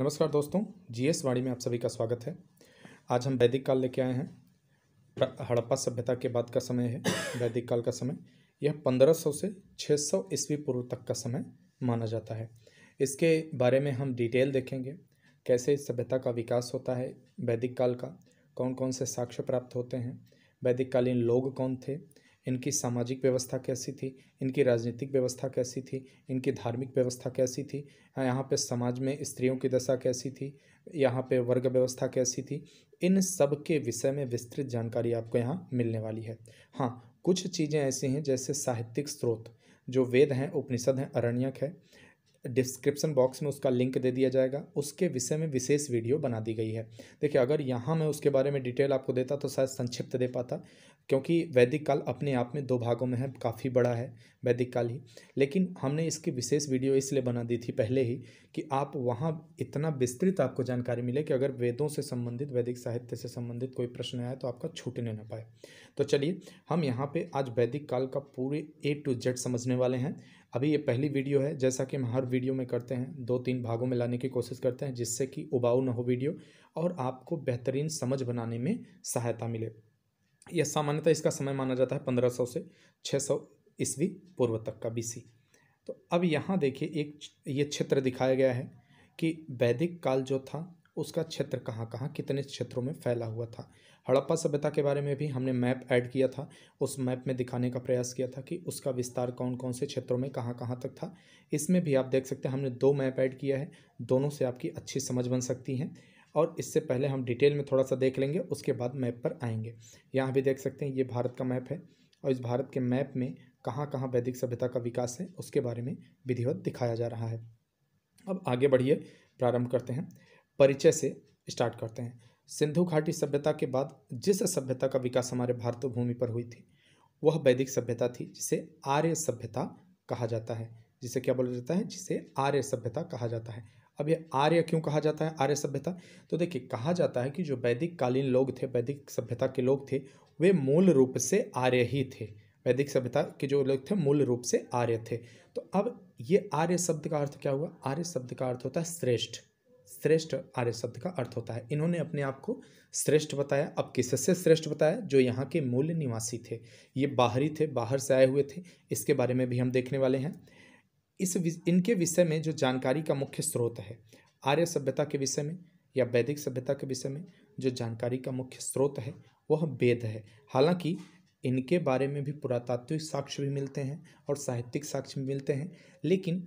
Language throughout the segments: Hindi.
नमस्कार दोस्तों जीएस वाणी में आप सभी का स्वागत है आज हम वैदिक काल लेके आए हैं हड़प्पा सभ्यता के बाद का समय है वैदिक काल का समय यह 1500 से 600 सौ ईस्वी पूर्व तक का समय माना जाता है इसके बारे में हम डिटेल देखेंगे कैसे सभ्यता का विकास होता है वैदिक काल का कौन कौन से साक्ष्य प्राप्त होते हैं वैदिक कालीन लोग कौन थे इनकी सामाजिक व्यवस्था कैसी थी इनकी राजनीतिक व्यवस्था कैसी थी इनकी धार्मिक व्यवस्था कैसी थी हाँ, यहाँ पे समाज में स्त्रियों की दशा कैसी थी यहाँ पे वर्ग व्यवस्था कैसी थी इन सब के विषय में विस्तृत जानकारी आपको यहाँ मिलने वाली है हाँ कुछ चीज़ें ऐसी हैं जैसे साहित्यिक स्रोत जो वेद हैं उपनिषद हैं अरण्यक है डिस्क्रिप्शन बॉक्स में उसका लिंक दे दिया जाएगा उसके विषय में विशेष वीडियो बना दी गई है देखिए अगर यहाँ मैं उसके बारे में डिटेल आपको देता तो शायद संक्षिप्त दे पाता क्योंकि वैदिक काल अपने आप में दो भागों में है काफ़ी बड़ा है वैदिक काल ही लेकिन हमने इसकी विशेष वीडियो इसलिए बना दी थी पहले ही कि आप वहाँ इतना विस्तृत आपको जानकारी मिले कि अगर वेदों से संबंधित वैदिक साहित्य से संबंधित कोई प्रश्न आया तो आपका छूटने ना पाए तो चलिए हम यहाँ पर आज वैदिक काल का पूरे ए टू जेड समझने वाले हैं अभी ये पहली वीडियो है जैसा कि हम हर वीडियो में करते हैं दो तीन भागों में लाने की कोशिश करते हैं जिससे कि उबाऊ न हो वीडियो और आपको बेहतरीन समझ बनाने में सहायता मिले यह सामान्यतः इसका समय माना जाता है 1500 से 600 सौ ईस्वी पूर्व तक का बीसी तो अब यहाँ देखिए एक ये क्षेत्र दिखाया गया है कि वैदिक काल जो था उसका क्षेत्र कहाँ कहाँ कितने क्षेत्रों में फैला हुआ था हड़प्पा सभ्यता के बारे में भी हमने मैप ऐड किया था उस मैप में दिखाने का प्रयास किया था कि उसका विस्तार कौन कौन से क्षेत्रों में कहाँ कहाँ तक था इसमें भी आप देख सकते हैं हमने दो मैप ऐड किया है दोनों से आपकी अच्छी समझ बन सकती है और इससे पहले हम डिटेल में थोड़ा सा देख लेंगे उसके बाद मैप पर आएंगे यहाँ भी देख सकते हैं ये भारत का मैप है और इस भारत के मैप में कहाँ कहाँ वैदिक सभ्यता का विकास है उसके बारे में विधिवत दिखाया जा रहा है अब आगे बढ़िए प्रारंभ करते हैं परिचय से स्टार्ट करते हैं सिंधु घाटी सभ्यता के बाद जिस सभ्यता का विकास हमारे भारत भूमि पर हुई थी वह वैदिक सभ्यता थी जिसे आर्य सभ्यता कहा जाता है जिसे क्या बोला जाता है जिसे आर्य सभ्यता कहा जाता है अब ये आर्य क्यों कहा जाता है आर्य सभ्यता तो देखिए कहा जाता है कि जो वैदिक कालीन लोग थे वैदिक सभ्यता के लोग थे वे मूल रूप से आर्य ही थे वैदिक सभ्यता के जो लोग थे मूल रूप से आर्य थे तो अब ये आर्य शब्द का अर्थ क्या हुआ आर्य शब्द का अर्थ होता है श्रेष्ठ श्रेष्ठ आर्य शब्द का अर्थ होता है इन्होंने अपने आप को श्रेष्ठ बताया अब किससे श्रेष्ठ बताया जो यहाँ के मूल निवासी थे ये बाहरी थे बाहर से आए हुए थे इसके बारे में भी हम देखने वाले हैं इस इनके विषय में जो जानकारी का मुख्य स्रोत है आर्य सभ्यता के विषय में या वैदिक सभ्यता के विषय में जो जानकारी का मुख्य स्रोत है वह वेद है हालांकि इनके बारे में भी पुरातात्विक साक्ष्य भी मिलते हैं और साहित्यिक साक्ष्य भी मिलते हैं लेकिन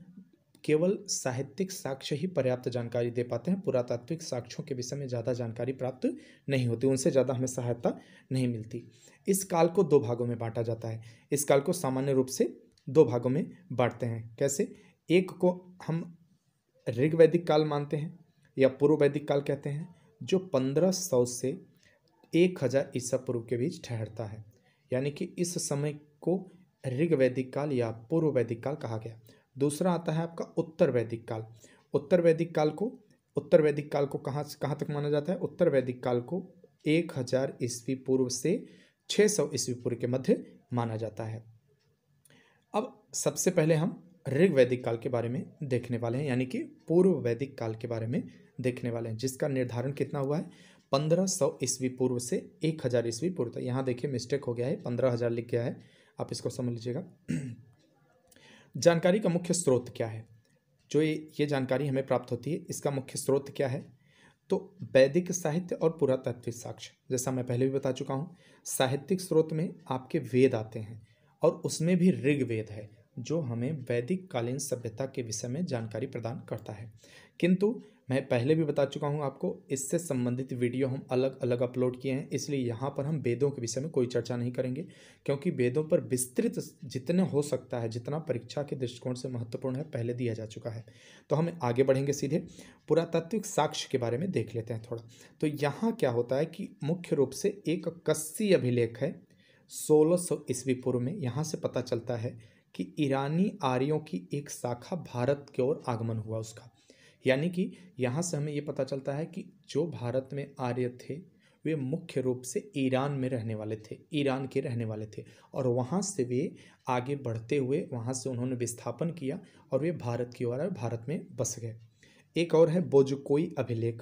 केवल साहित्यिक साक्ष्य ही पर्याप्त जानकारी दे पाते हैं पुरातात्विक साक्ष्यों के विषय में ज़्यादा जानकारी प्राप्त नहीं होती उनसे ज़्यादा हमें सहायता नहीं मिलती इस काल को दो भागों में बांटा जाता है इस काल को सामान्य रूप से दो भागों में बांटते हैं कैसे एक को हम ऋग वैदिक काल मानते हैं या पूर्व वैदिक काल कहते हैं जो पंद्रह सौ से एक हज़ार ईसा पूर्व के बीच ठहरता है यानी कि इस समय को ऋग्वैदिक काल या पूर्व वैदिक काल कहा गया दूसरा आता है आपका उत्तर वैदिक काल उत्तर वैदिक काल को उत्तर वैदिक काल को कहाँ कहाँ तक माना जाता है उत्तर वैदिक काल को एक हज़ार ईस्वी पूर्व से छः सौ ईस्वी पूर्व के मध्य माना जाता है अब सबसे पहले हम ऋग वैदिक काल के बारे में देखने वाले हैं यानी कि पूर्व वैदिक काल के बारे में देखने वाले हैं जिसका निर्धारण कितना हुआ है पंद्रह सौ ईस्वी पूर्व से एक हज़ार ईस्वी पूर्व तक यहाँ देखिए मिस्टेक हो गया है पंद्रह हज़ार लिख गया है आप इसको समझ लीजिएगा जानकारी का मुख्य स्रोत क्या है जो ये ये जानकारी हमें प्राप्त होती है इसका मुख्य स्रोत क्या है तो वैदिक साहित्य और पुरातात्विक साक्ष्य जैसा मैं पहले भी बता चुका हूँ साहित्यिक स्रोत में आपके वेद आते हैं और उसमें भी ऋग्वेद है जो हमें वैदिक कालीन सभ्यता के विषय में जानकारी प्रदान करता है किंतु मैं पहले भी बता चुका हूँ आपको इससे संबंधित वीडियो हम अलग अलग अपलोड किए हैं इसलिए यहाँ पर हम वेदों के विषय में कोई चर्चा नहीं करेंगे क्योंकि वेदों पर विस्तृत जितने हो सकता है जितना परीक्षा के दृष्टिकोण से महत्वपूर्ण है पहले दिया जा चुका है तो हम आगे बढ़ेंगे सीधे पुरातात्विक साक्ष्य के बारे में देख लेते हैं थोड़ा तो यहाँ क्या होता है कि मुख्य रूप से एक कस्सी अभिलेख है सोलह सौ ईस्वी पूर्व में यहाँ से पता चलता है कि ईरानी आर्यों की एक शाखा भारत की ओर आगमन हुआ उसका यानी कि यहाँ से हमें ये पता चलता है कि जो भारत में आर्य थे वे मुख्य रूप से ईरान में रहने वाले थे ईरान के रहने वाले थे और वहाँ से वे आगे बढ़ते हुए वहाँ से उन्होंने विस्थापन किया और वे भारत की ओर भारत में बस गए एक और है बोजकोई अभिलेख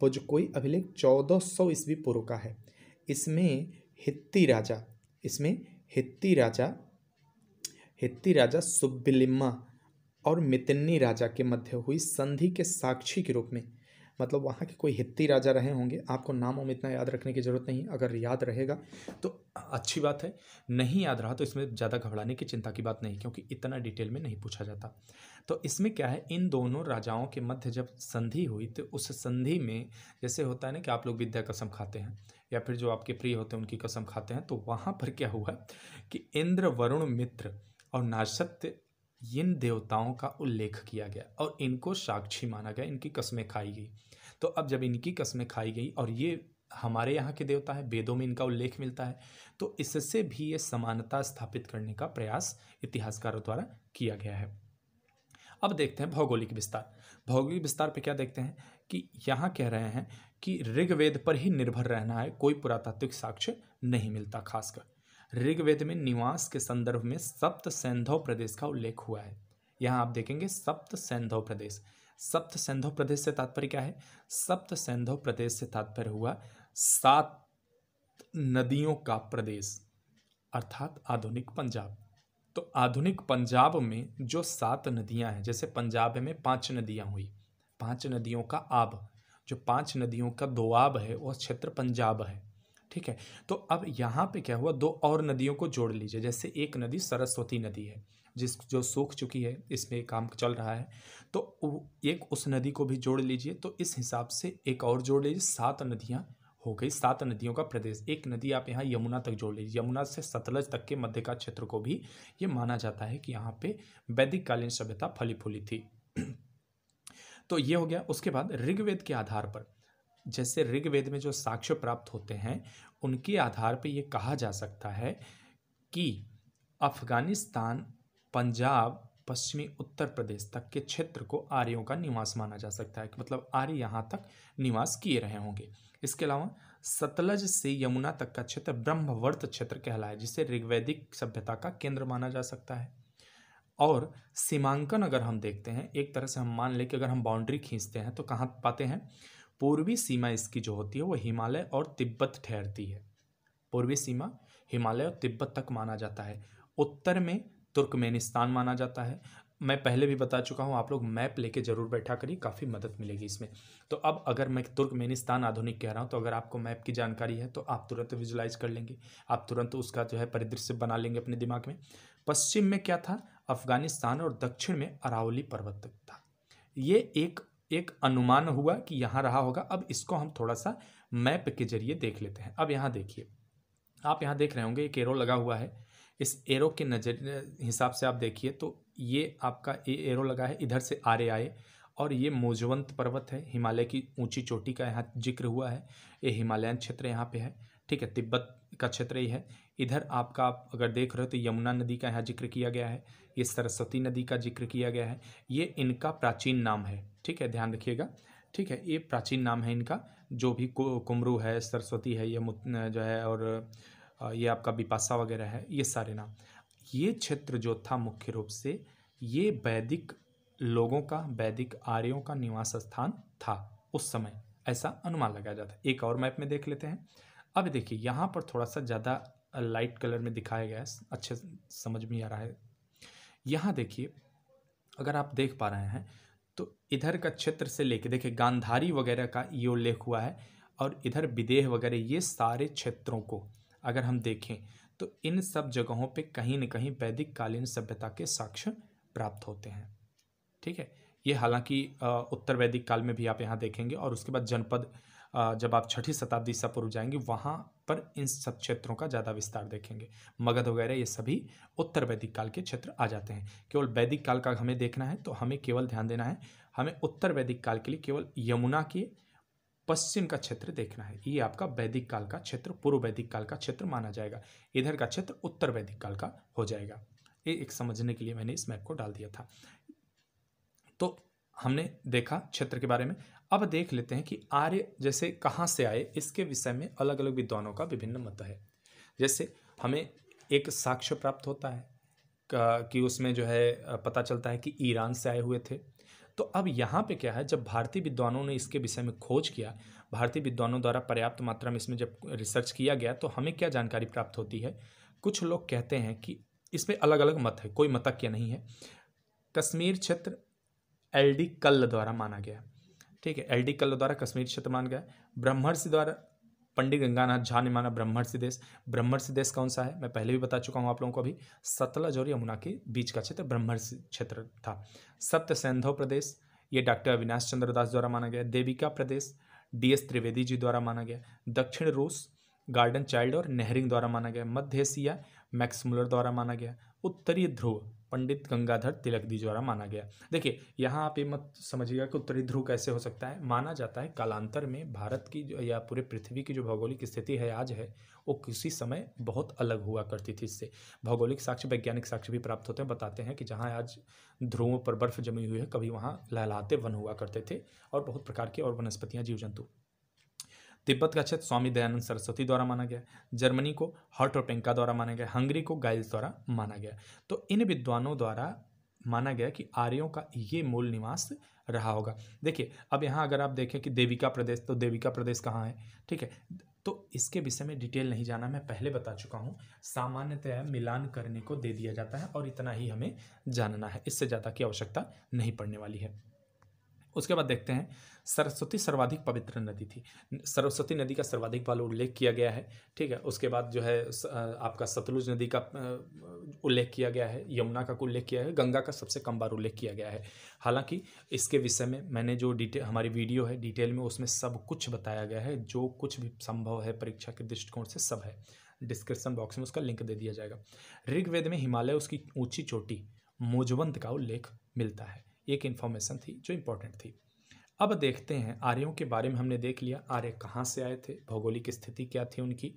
बोजकोई अभिलेख चौदह सौ ईस्वी पूर्व का है इसमें हित्ती राजा इसमें हित्ती राजा हित्ती राजा सुब्बिलिम्मा और मितिन्नी राजा के मध्य हुई संधि के साक्षी के रूप में मतलब वहाँ के कोई हित्ती राजा रहे होंगे आपको नामों में इतना याद रखने की ज़रूरत नहीं अगर याद रहेगा तो अच्छी बात है नहीं याद रहा तो इसमें ज़्यादा घबराने की चिंता की बात नहीं क्योंकि इतना डिटेल में नहीं पूछा जाता तो इसमें क्या है इन दोनों राजाओं के मध्य जब संधि हुई तो उस संधि में जैसे होता है ना कि आप लोग विद्या कसम खाते हैं या फिर जो आपके प्रिय होते हैं उनकी कसम खाते हैं तो वहाँ पर क्या हुआ कि इंद्र वरुण मित्र और नाशत्य इन देवताओं का उल्लेख किया गया और इनको साक्षी माना गया इनकी कस्में खाई गई तो अब जब इनकी कस्में खाई गई और ये हमारे यहाँ के देवता है वेदों में इनका उल्लेख मिलता है तो इससे भी ये समानता स्थापित करने का प्रयास इतिहासकारों द्वारा किया गया है अब देखते हैं भौगोलिक विस्तार भौगोलिक विस्तार पर क्या देखते हैं कि यहाँ कह रहे हैं कि ऋग्वेद पर ही निर्भर रहना है कोई पुरातात्विक साक्ष्य नहीं मिलता खासकर ऋग्वेद में निवास के संदर्भ में सप्त सैंधव प्रदेश का उल्लेख हुआ है यहाँ आप देखेंगे सप्त सैंधव प्रदेश सप्त सैंधव प्रदेश से तात्पर्य क्या है सप्त सैंधव प्रदेश से तात्पर्य हुआ सात नदियों का प्रदेश अर्थात आधुनिक पंजाब तो आधुनिक पंजाब में जो सात नदियां हैं जैसे पंजाब में पांच नदियां हुई पांच नदियों का आब जो पांच नदियों का दोआब है वह क्षेत्र पंजाब है ठीक है तो अब यहाँ पे क्या हुआ दो और नदियों को जोड़ लीजिए जैसे एक नदी सरस्वती नदी है जिस जो सूख चुकी है इसमें काम चल रहा है तो एक उस नदी को भी जोड़ लीजिए तो इस हिसाब से एक और जोड़ लीजिए सात नदियाँ हो गई सात नदियों का प्रदेश एक नदी आप यहाँ यमुना तक जोड़ लीजिए यमुना से सतलज तक के मध्य का क्षेत्र को भी ये माना जाता है कि यहाँ पे वैदिक कालीन सभ्यता फली फूली थी तो ये हो गया उसके बाद ऋग्वेद के आधार पर जैसे ऋग्वेद में जो साक्ष्य प्राप्त होते हैं उनके आधार पर यह कहा जा सकता है कि अफगानिस्तान पंजाब पश्चिमी उत्तर प्रदेश तक के क्षेत्र को आर्यों का निवास माना जा सकता है मतलब आर्य यहाँ तक निवास किए रहे होंगे इसके अलावा सतलज से यमुना तक का क्षेत्र ब्रह्मवर्त क्षेत्र कहलाया जिसे ऋग्वैदिक सभ्यता का केंद्र माना जा सकता है और सीमांकन अगर हम देखते हैं एक तरह से हम मान लें कि अगर हम बाउंड्री खींचते हैं तो कहाँ पाते हैं पूर्वी सीमा इसकी जो होती है वो हिमालय और तिब्बत ठहरती है पूर्वी सीमा हिमालय और तिब्बत तक माना जाता है उत्तर में तुर्कमेनिस्तान माना जाता है मैं पहले भी बता चुका हूँ आप लोग मैप लेके जरूर बैठा करिए काफ़ी मदद मिलेगी इसमें तो अब अगर मैं तुर्कमेनिस्तान आधुनिक कह रहा हूँ तो अगर आपको मैप की जानकारी है तो आप तुरंत विजुलाइज कर लेंगे आप तुरंत उसका जो है परिदृश्य बना लेंगे अपने दिमाग में पश्चिम में क्या था अफगानिस्तान और दक्षिण में अरावली पर्वत तक था ये एक एक अनुमान हुआ कि यहाँ रहा होगा अब इसको हम थोड़ा सा मैप के जरिए देख लेते हैं अब यहाँ देखिए आप यहाँ देख रहे होंगे एक एरो लगा हुआ है इस एरो के नज़र हिसाब से आप देखिए तो ये आपका ये एरो लगा है इधर से आरे आए और ये मोजवंत पर्वत है हिमालय की ऊंची चोटी का यहाँ जिक्र हुआ है ये हिमालयन क्षेत्र यहाँ पे है ठीक है तिब्बत का क्षेत्र ही है इधर आपका आप अगर देख रहे हो तो यमुना नदी का यहाँ जिक्र किया गया है ये सरस्वती नदी का जिक्र किया गया है ये इनका प्राचीन नाम है ठीक है ध्यान रखिएगा ठीक है ये प्राचीन नाम है इनका जो भी कुमरू है सरस्वती है ये जो है और ये आपका बिपासा वगैरह है ये सारे नाम ये क्षेत्र जो था मुख्य रूप से ये वैदिक लोगों का वैदिक आर्यों का निवास स्थान था उस समय ऐसा अनुमान लगाया जाता है एक और मैप में देख लेते हैं अब देखिए यहाँ पर थोड़ा सा ज़्यादा लाइट कलर में दिखाया गया है अच्छे समझ में आ रहा है यहाँ देखिए अगर आप देख पा रहे हैं तो इधर का क्षेत्र से लेके देखिए गांधारी वगैरह का ये उल्लेख हुआ है और इधर विदेह वगैरह ये सारे क्षेत्रों को अगर हम देखें तो इन सब जगहों पे कहीं न कहीं वैदिक कालीन सभ्यता के साक्ष्य प्राप्त होते हैं ठीक है ये हालांकि उत्तर वैदिक काल में भी आप यहाँ देखेंगे और उसके बाद जनपद जब आप छठी शताब्दी ईसा पूर्व जाएंगे वहाँ पर इन सब क्षेत्रों का ज़्यादा विस्तार देखेंगे मगध वगैरह ये सभी उत्तर वैदिक काल के क्षेत्र आ जाते हैं केवल वैदिक काल का हमें देखना है तो हमें केवल ध्यान देना है हमें उत्तर वैदिक काल के लिए केवल यमुना के पश्चिम का क्षेत्र देखना है ये आपका वैदिक काल का क्षेत्र पूर्व वैदिक काल का क्षेत्र माना जाएगा इधर का क्षेत्र उत्तर वैदिक काल का हो जाएगा ये एक समझने के लिए मैंने इस मैप को डाल दिया था तो हमने देखा क्षेत्र के बारे में अब देख लेते हैं कि आर्य जैसे कहाँ से आए इसके विषय में अलग अलग विद्वानों का विभिन्न मत है जैसे हमें एक साक्ष्य प्राप्त होता है कि उसमें जो है पता चलता है कि ईरान से आए हुए थे तो अब यहाँ पे क्या है जब भारतीय विद्वानों ने इसके विषय में खोज किया भारतीय विद्वानों द्वारा पर्याप्त मात्रा में इसमें जब रिसर्च किया गया तो हमें क्या जानकारी प्राप्त होती है कुछ लोग कहते हैं कि इसमें अलग अलग मत है कोई मतक क्या नहीं है कश्मीर क्षेत्र एल डी कल्ल द्वारा माना गया ठीक है एल डी कल्लो द्वारा कश्मीर क्षेत्र मान गया ब्रह्मर्षि द्वारा पंडित गंगानाथ झा ने माना ब्रह्मर्षि देश ब्रह्मर्षि देश कौन सा है मैं पहले भी बता चुका हूँ आप लोगों को अभी सतलज और यमुना के बीच का क्षेत्र ब्रह्मर्षि क्षेत्र था सप्त सैंधव प्रदेश ये डॉक्टर अविनाश चंद्र दास द्वारा माना गया देविका प्रदेश डी एस त्रिवेदी जी द्वारा माना गया दक्षिण रूस गार्डन चाइल्ड और नेहरिंग द्वारा माना गया मध्य एशिया मैक्समुलर द्वारा माना गया उत्तरी ध्रुव पंडित गंगाधर तिलक जी द्वारा माना गया देखिए यहाँ आप ये मत समझिएगा कि उत्तरी ध्रुव कैसे हो सकता है माना जाता है कालांतर में भारत की जो या पूरे पृथ्वी की जो भौगोलिक स्थिति है आज है वो किसी समय बहुत अलग हुआ करती थी इससे भौगोलिक साक्ष्य वैज्ञानिक साक्ष्य भी प्राप्त होते हैं बताते हैं कि जहाँ आज ध्रुवों पर बर्फ जमी हुई है कभी वहाँ लहलाते वन हुआ करते थे और बहुत प्रकार के और वनस्पतियाँ जीव जंतु तिब्बत का क्षेत्र स्वामी दयानंद सरस्वती द्वारा माना गया जर्मनी को हर्ट और पेंका द्वारा माना गया हंगरी को गाइल्स द्वारा माना गया तो इन विद्वानों द्वारा माना गया कि आर्यों का ये मूल निवास रहा होगा देखिए अब यहाँ अगर आप देखें कि देविका प्रदेश तो देविका प्रदेश कहाँ है ठीक है तो इसके विषय में डिटेल नहीं जाना मैं पहले बता चुका हूँ सामान्यतः मिलान करने को दे दिया जाता है और इतना ही हमें जानना है इससे ज़्यादा की आवश्यकता नहीं पड़ने वाली है उसके बाद देखते हैं सरस्वती सर्वाधिक पवित्र नदी थी सरस्वती नदी का सर्वाधिक वाला उल्लेख किया गया है ठीक है उसके बाद जो है आपका सतलुज नदी का उल्लेख किया गया है यमुना का उल्लेख किया है गंगा का सबसे कम बार उल्लेख किया गया है हालांकि इसके विषय में मैंने जो डिटेल हमारी वीडियो है डिटेल में उसमें सब कुछ बताया गया है जो कुछ भी संभव है परीक्षा के दृष्टिकोण से सब है डिस्क्रिप्शन बॉक्स में उसका लिंक दे दिया जाएगा ऋग्वेद में हिमालय उसकी ऊँची चोटी मोजवंत का उल्लेख मिलता है एक इन्फॉर्मेशन थी जो इम्पोर्टेंट थी अब देखते हैं आर्यों के बारे में हमने देख लिया आर्य कहाँ से आए थे भौगोलिक स्थिति क्या थी उनकी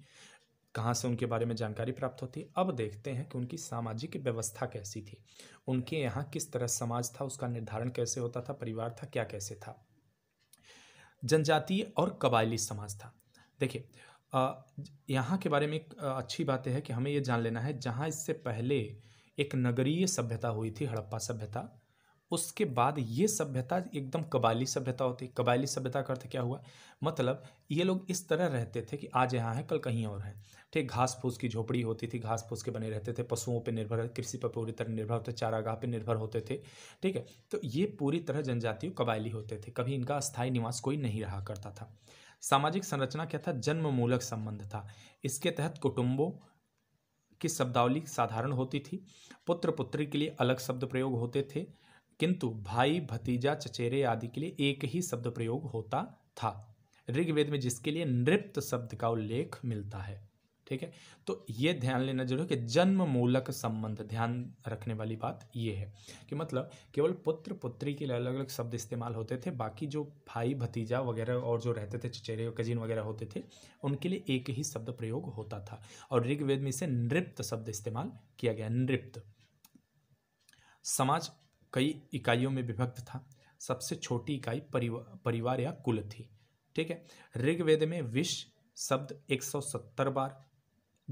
कहाँ से उनके बारे में जानकारी प्राप्त होती है अब देखते हैं कि उनकी सामाजिक व्यवस्था कैसी थी उनके यहाँ किस तरह समाज था उसका निर्धारण कैसे होता था परिवार था क्या कैसे था जनजातीय और कबायली समाज था देखिए यहाँ के बारे में एक अच्छी बात है कि हमें ये जान लेना है जहाँ इससे पहले एक नगरीय सभ्यता हुई थी हड़प्पा सभ्यता उसके बाद ये सभ्यता एकदम कबायली सभ्यता होती है कबायली सभ्यता का अर्थ क्या हुआ मतलब ये लोग इस तरह रहते थे कि आज यहाँ है कल कहीं और है ठीक घास फूस की झोपड़ी होती थी घास फूस के बने रहते थे पशुओं पर निर्भर कृषि पर पूरी तरह निर्भर होते चारागाह पर निर्भर होते थे ठीक है तो ये पूरी तरह जनजातियों कबायली होते थे कभी इनका स्थायी निवास कोई नहीं रहा करता था सामाजिक संरचना क्या था जन्म मूलक संबंध था इसके तहत कुटुंबों की शब्दावली साधारण होती थी पुत्र पुत्री के लिए अलग शब्द प्रयोग होते थे किंतु भाई भतीजा चचेरे आदि के लिए एक ही शब्द प्रयोग होता था ऋग्वेद में जिसके लिए नृप्त शब्द का उल्लेख मिलता है ठीक है तो ये ध्यान लेना जरूरी है कि जन्म मूलक संबंध ध्यान रखने वाली बात ये है कि मतलब केवल पुत्र पुत्री के लिए अलग अलग शब्द इस्तेमाल होते थे बाकी जो भाई भतीजा वगैरह और जो रहते थे चचेरे कजिन वगैरह होते थे उनके लिए एक ही शब्द प्रयोग होता था और ऋग्वेद में इसे नृप्त शब्द इस्तेमाल किया गया नृप्त समाज कई इकाइयों में विभक्त था सबसे छोटी इकाई परिवा, परिवार या कुल थी ठीक है ऋग्वेद में विष शब्द 170 बार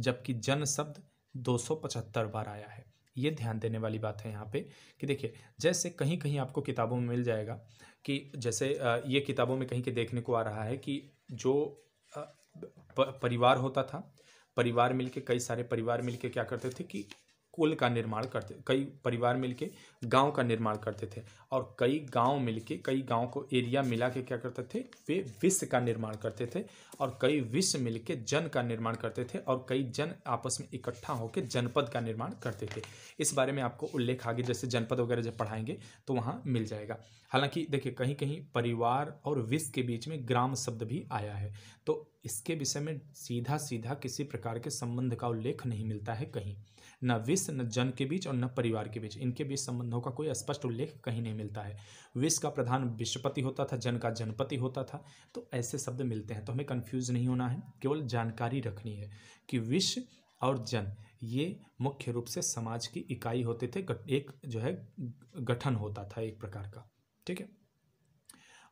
जबकि जन शब्द 275 बार आया है ये ध्यान देने वाली बात है यहाँ पे कि देखिए जैसे कहीं कहीं आपको किताबों में मिल जाएगा कि जैसे ये किताबों में कहीं के देखने को आ रहा है कि जो परिवार होता था परिवार मिलके कई सारे परिवार मिलके क्या करते थे कि कुल का निर्माण करते कई परिवार मिलके गांव का निर्माण करते थे और कई गांव मिलके कई गांव को एरिया मिला के क्या करते थे वे विश्व का निर्माण करते थे और कई विश्व मिलके जन का निर्माण करते थे और कई जन आपस में इकट्ठा होकर जनपद का निर्माण करते थे इस बारे में आपको उल्लेख आगे जैसे जनपद वगैरह जब पढ़ाएंगे तो वहाँ मिल जाएगा हालांकि देखिए कहीं कहीं परिवार और विश्व के बीच में ग्राम शब्द भी आया है तो इसके विषय में सीधा सीधा किसी प्रकार के संबंध का उल्लेख नहीं मिलता है कहीं न विष न जन के बीच और न परिवार के बीच इनके बीच संबंधों का कोई स्पष्ट उल्लेख कहीं नहीं मिलता है विश्व का प्रधान विश्वपति होता था जन का जनपति होता था तो ऐसे शब्द मिलते हैं तो हमें कन्फ्यूज नहीं होना है केवल जानकारी रखनी है कि विश्व और जन ये मुख्य रूप से समाज की इकाई होते थे एक जो है गठन होता था एक प्रकार का ठीक है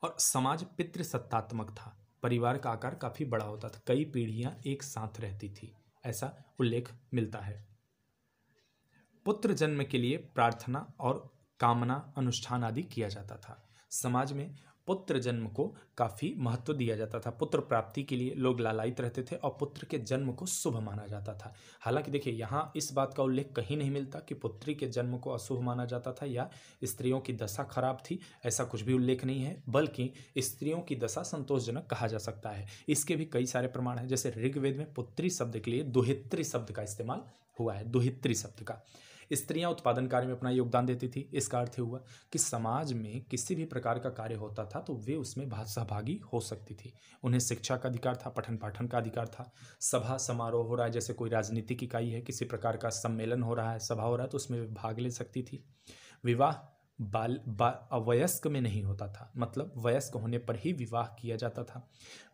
और समाज पितृसत्तात्मक था परिवार का आकार काफ़ी बड़ा होता था कई पीढ़ियाँ एक साथ रहती थी ऐसा उल्लेख मिलता है पुत्र जन्म के लिए प्रार्थना और कामना अनुष्ठान आदि किया जाता था समाज में पुत्र जन्म को काफ़ी महत्व दिया जाता था पुत्र प्राप्ति के लिए लोग लालायित रहते थे और पुत्र के जन्म को शुभ माना जाता था हालांकि देखिए यहाँ इस बात का उल्लेख कहीं नहीं मिलता कि पुत्री के जन्म को अशुभ माना जाता था या स्त्रियों की दशा खराब थी ऐसा कुछ भी उल्लेख नहीं है बल्कि स्त्रियों की दशा संतोषजनक कहा जा सकता है इसके भी कई सारे प्रमाण हैं जैसे ऋग्वेद में पुत्री शब्द के लिए दुहित्री शब्द का इस्तेमाल हुआ है दुहित्री शब्द का स्त्रियां उत्पादन कार्य में अपना योगदान देती थी इसका अर्थ हुआ कि समाज में किसी भी प्रकार का कार्य होता था तो वे उसमें सहभागी हो सकती थी उन्हें शिक्षा का अधिकार था पठन पाठन का अधिकार था सभा समारोह हो रहा है जैसे कोई राजनीतिक इकाई है किसी प्रकार का सम्मेलन हो रहा है सभा हो रहा है तो उसमें भाग ले सकती थी विवाह बाल बा अवयस्क में नहीं होता था मतलब वयस्क होने पर ही विवाह किया जाता था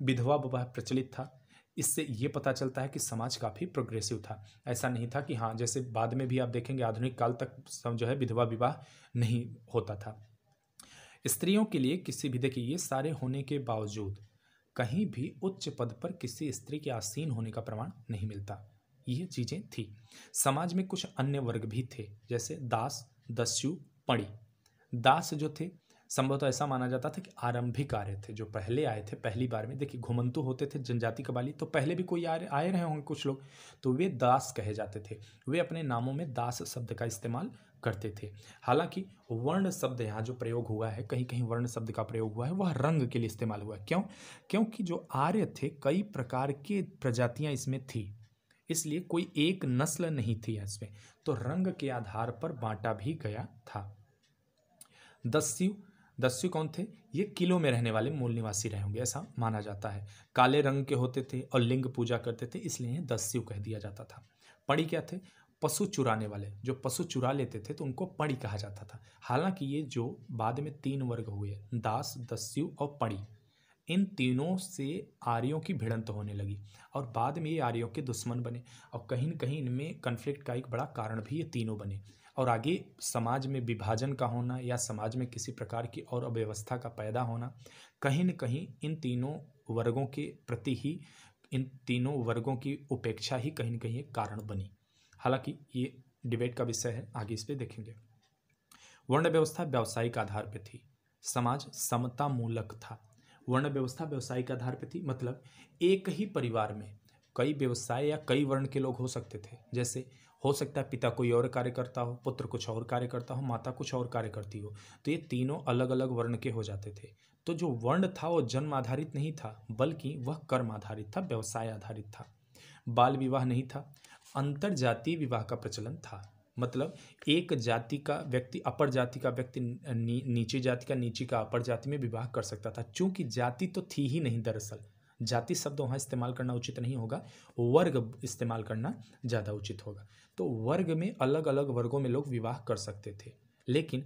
विधवा विवाह प्रचलित था इससे ये पता चलता है कि समाज काफ़ी प्रोग्रेसिव था ऐसा नहीं था कि हाँ जैसे बाद में भी आप देखेंगे आधुनिक काल तक जो है विधवा विवाह नहीं होता था स्त्रियों के लिए किसी भी देखिए ये सारे होने के बावजूद कहीं भी उच्च पद पर किसी स्त्री के आसीन होने का प्रमाण नहीं मिलता ये चीज़ें थी समाज में कुछ अन्य वर्ग भी थे जैसे दास दस्यु पड़ी दास जो थे संभवतः तो ऐसा माना जाता था कि आरंभिक आर्य थे जो पहले आए थे पहली बार में देखिए घुमंतु होते थे जनजाति कबाली तो पहले भी कोई आर्य आए रहे होंगे कुछ लोग तो वे दास कहे जाते थे वे अपने नामों में दास शब्द का इस्तेमाल करते थे हालांकि वर्ण शब्द यहाँ जो प्रयोग हुआ है कहीं कहीं वर्ण शब्द का प्रयोग हुआ है वह रंग के लिए इस्तेमाल हुआ है क्यों क्योंकि जो आर्य थे कई प्रकार के प्रजातियाँ इसमें थी इसलिए कोई एक नस्ल नहीं थी इसमें तो रंग के आधार पर बांटा भी गया था दस्यु दस्यु कौन थे ये किलों में रहने वाले मूल निवासी रहे होंगे ऐसा माना जाता है काले रंग के होते थे और लिंग पूजा करते थे इसलिए इन्हें दस्यु कह दिया जाता था पड़ी क्या थे पशु चुराने वाले जो पशु चुरा लेते थे तो उनको पड़ी कहा जाता था हालांकि ये जो बाद में तीन वर्ग हुए दास दस्यु और पड़ी इन तीनों से आर्यों की भिड़ंत होने लगी और बाद में ये आर्यों के दुश्मन बने और कहीं न कहीं इनमें कन्फ्लिक्ट का एक बड़ा कारण भी ये तीनों बने और आगे समाज में विभाजन का होना या समाज में किसी प्रकार की और अव्यवस्था का पैदा होना कहीं न कहीं इन तीनों वर्गों के प्रति ही इन तीनों वर्गों की उपेक्षा ही कहीं न कहीं एक कारण बनी हालांकि ये डिबेट का विषय है आगे इस पर देखेंगे वर्ण व्यवस्था व्यावसायिक आधार पर थी समाज समता मूलक था वर्ण व्यवस्था व्यावसायिक आधार पर थी मतलब एक ही परिवार में कई व्यवसाय या कई वर्ण के लोग हो सकते थे जैसे हो सकता है पिता कोई और कार्य करता हो पुत्र कुछ और कार्य करता हो माता कुछ और कार्य करती हो तो ये तीनों अलग अलग वर्ण के हो जाते थे तो जो वर्ण था वो जन्म आधारित नहीं था बल्कि वह कर्म आधारित था व्यवसाय आधारित था बाल विवाह नहीं था अंतर जातीय विवाह का प्रचलन था मतलब एक जाति का व्यक्ति अपर जाति का व्यक्ति नी, नीचे जाति का नीचे का अपर जाति में विवाह कर सकता था चूंकि जाति तो थी ही नहीं दरअसल जाति शब्द वहाँ इस्तेमाल करना उचित नहीं होगा वर्ग इस्तेमाल करना ज़्यादा उचित होगा तो वर्ग में अलग अलग वर्गों में लोग विवाह कर सकते थे लेकिन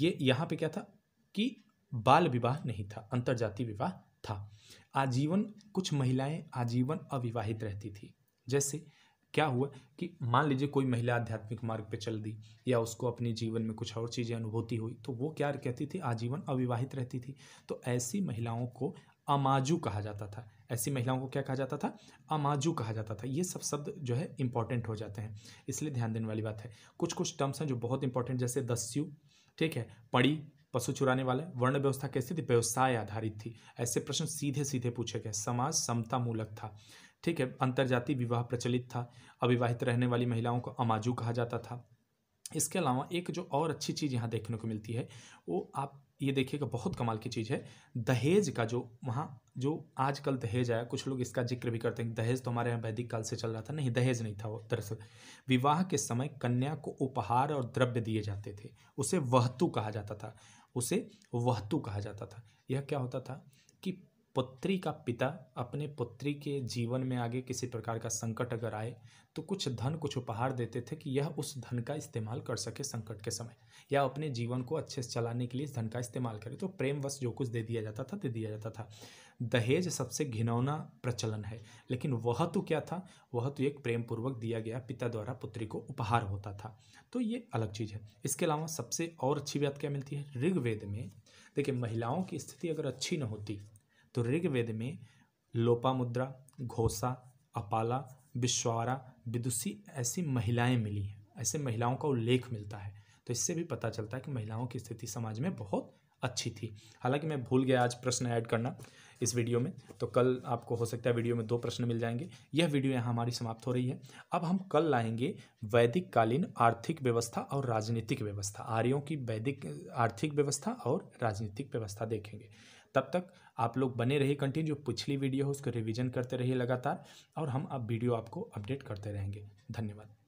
ये यहाँ पे क्या था कि बाल विवाह नहीं था अंतर विवाह था आजीवन कुछ महिलाएं आजीवन अविवाहित रहती थी जैसे क्या हुआ कि मान लीजिए कोई महिला आध्यात्मिक मार्ग पे चल दी या उसको अपने जीवन में कुछ और चीज़ें अनुभूति हुई तो वो क्या कहती थी आजीवन अविवाहित रहती थी तो ऐसी महिलाओं को अमाजू कहा जाता था ऐसी महिलाओं को क्या कहा जाता था अमाजू कहा जाता था ये सब शब्द जो है इंपॉर्टेंट हो जाते हैं इसलिए ध्यान देने वाली बात है कुछ कुछ टर्म्स हैं जो बहुत इंपॉर्टेंट जैसे दस्यु ठीक है पड़ी पशु चुराने वाले वर्ण व्यवस्था कैसी थी व्यवसाय आधारित थी ऐसे प्रश्न सीधे सीधे पूछे गए समाज समता मूलक था ठीक है अंतर्जातीय विवाह प्रचलित था अविवाहित रहने वाली महिलाओं को अमाजू कहा जाता था इसके अलावा एक जो और अच्छी चीज़ यहाँ देखने को मिलती है वो आप ये देखिएगा बहुत कमाल की चीज़ है दहेज का जो वहाँ जो आजकल दहेज आया कुछ लोग इसका जिक्र भी करते हैं दहेज तो हमारे यहाँ वैदिक काल से चल रहा था नहीं दहेज नहीं था वो दरअसल विवाह के समय कन्या को उपहार और द्रव्य दिए जाते थे उसे वहतु कहा जाता था उसे वहतु कहा जाता था यह क्या होता था कि पुत्री का पिता अपने पुत्री के जीवन में आगे किसी प्रकार का संकट अगर आए तो कुछ धन कुछ उपहार देते थे कि यह उस धन का इस्तेमाल कर सके संकट के समय या अपने जीवन को अच्छे से चलाने के लिए इस धन का इस्तेमाल करे तो प्रेमवश जो कुछ दे दिया जाता था दे दिया जाता था दहेज सबसे घिनौना प्रचलन है लेकिन वह तो क्या था वह तो एक प्रेम पूर्वक दिया गया पिता द्वारा पुत्री को उपहार होता था तो ये अलग चीज़ है इसके अलावा सबसे और अच्छी बात क्या मिलती है ऋग्वेद में देखिए महिलाओं की स्थिति अगर अच्छी न होती तो ऋग्वेद में लोपामुद्रा घोसा अपाला विश्वारा विदुषी ऐसी महिलाएं मिली हैं ऐसे महिलाओं का उल्लेख मिलता है तो इससे भी पता चलता है कि महिलाओं की स्थिति समाज में बहुत अच्छी थी हालांकि मैं भूल गया आज प्रश्न ऐड करना इस वीडियो में तो कल आपको हो सकता है वीडियो में दो प्रश्न मिल जाएंगे यह वीडियो यहाँ हमारी समाप्त हो रही है अब हम कल लाएंगे वैदिक कालीन आर्थिक व्यवस्था और राजनीतिक व्यवस्था आर्यों की वैदिक आर्थिक व्यवस्था और राजनीतिक व्यवस्था देखेंगे तब तक आप लोग बने रहिए कंटिन्यू जो पिछली वीडियो है उसको रिविजन करते रहिए लगातार और हम अब वीडियो आपको अपडेट करते रहेंगे धन्यवाद